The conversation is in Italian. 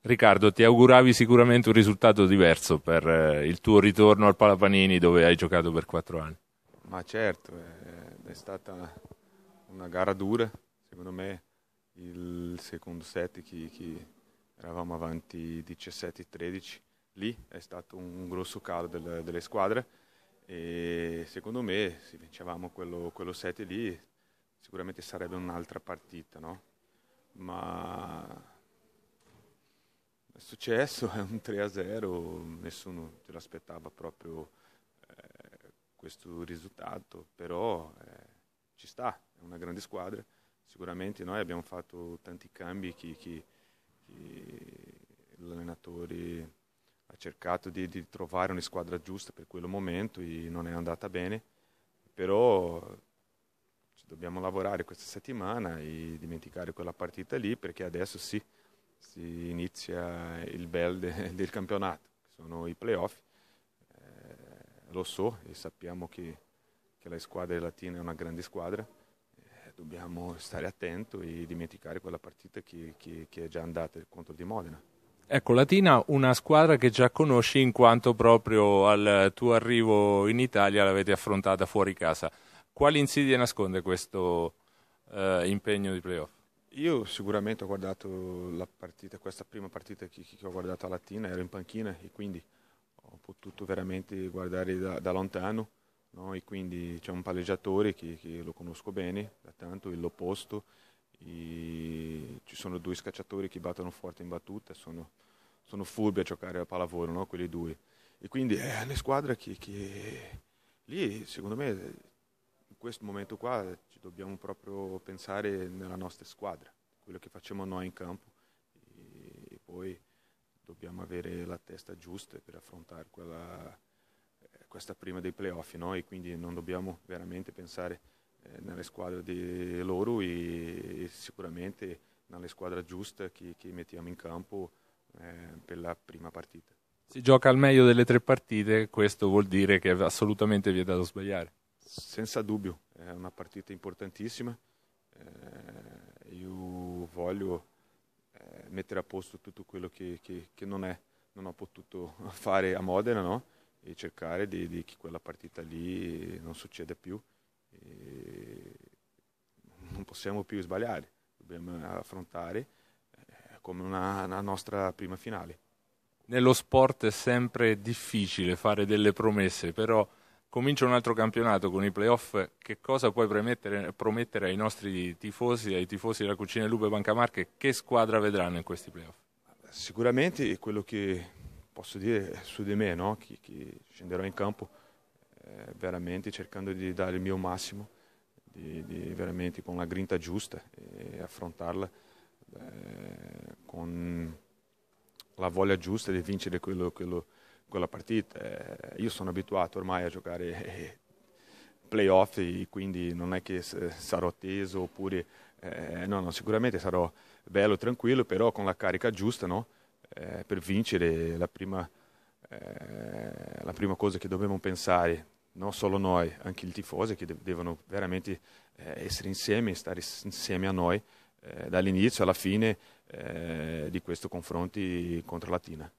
Riccardo, ti auguravi sicuramente un risultato diverso per eh, il tuo ritorno al Palapanini dove hai giocato per quattro anni. Ma certo, è, eh, è stata una gara dura, secondo me il secondo set che, che eravamo avanti 17-13, lì è stato un grosso calo del, delle squadre e secondo me se vincevamo quello, quello set lì sicuramente sarebbe un'altra partita, no? ma è successo, è un 3-0, nessuno te l'aspettava proprio eh, questo risultato, però eh, ci sta, è una grande squadra, sicuramente noi abbiamo fatto tanti cambi che, che, che l'allenatore ha cercato di, di, trovare una squadra giusta per quel momento e non è andata bene, però dobbiamo lavorare questa settimana e dimenticare quella partita lì perché adesso sì si inizia il bel de, del campionato, che sono i playoff. Eh, lo so e sappiamo che, che, la squadra latina è una grande squadra, eh, dobbiamo stare attenti e dimenticare quella partita che, che, che è già andata contro di Modena. Ecco, Latina, una squadra che già conosci in quanto proprio al tuo arrivo in Italia l'avete affrontata fuori casa. Quali insidie nasconde questo eh, impegno di playoff? Io sicuramente ho guardato la partita, questa prima partita che, che ho guardato a Latina, ero in panchina e quindi ho potuto veramente guardare da, da lontano. No? E quindi c'è un palleggiatore che, che, lo conosco bene da tanto, l'opposto. Ci sono due scacciatori che battono forte in battuta, sono, sono furbi a giocare a pallavolo, no? quelli due. E quindi è una squadra che, che lì, secondo me, questo momento qua ci dobbiamo proprio pensare nella nostra squadra, quello che facciamo noi in campo e poi dobbiamo avere la testa giusta per affrontare quella, questa prima dei playoff no? e quindi non dobbiamo veramente pensare eh, nelle squadre di loro e sicuramente nella squadra giusta che, che mettiamo in campo eh, per la prima partita. Si gioca al meglio delle tre partite, questo vuol dire che assolutamente vietato sbagliare senza dubbio, è uma partida importantíssima. Eh, io voglio eh, mettere a posto tutto quello che, che, che non, è, non, ho potuto fare a Modena no? e cercare di, di, che quella partita lì non succeda più. E non possiamo più sbagliare, dobbiamo affrontare eh, come una, una nostra prima finale. Nello sport è sempre difficile fare delle promesse, però comincia un altro campionato con i playoff, che cosa puoi promettere ai nostri tifosi, ai tifosi della Cucina Lupe Banca Marche, che squadra vedranno in questi playoff? Sicuramente quello che posso dire su di me, no? che, che, scenderò in campo eh, veramente cercando di dare il mio massimo, di, di veramente con la grinta giusta e eh, affrontarla eh, con la voglia giusta di vincere quello, quello quella partita. Eh, io sono abituato ormai a giocare eh, playoff e quindi non è che sarò teso oppure... Eh, no, no, sicuramente sarò bello, tranquillo, però con la carica giusta no? eh, per vincere la prima, eh, la prima cosa che dobbiamo pensare, non solo noi, anche i tifosi che devono veramente eh, essere insieme, stare insieme a noi dall'inizio alla fine di questo confronto contro la Latina.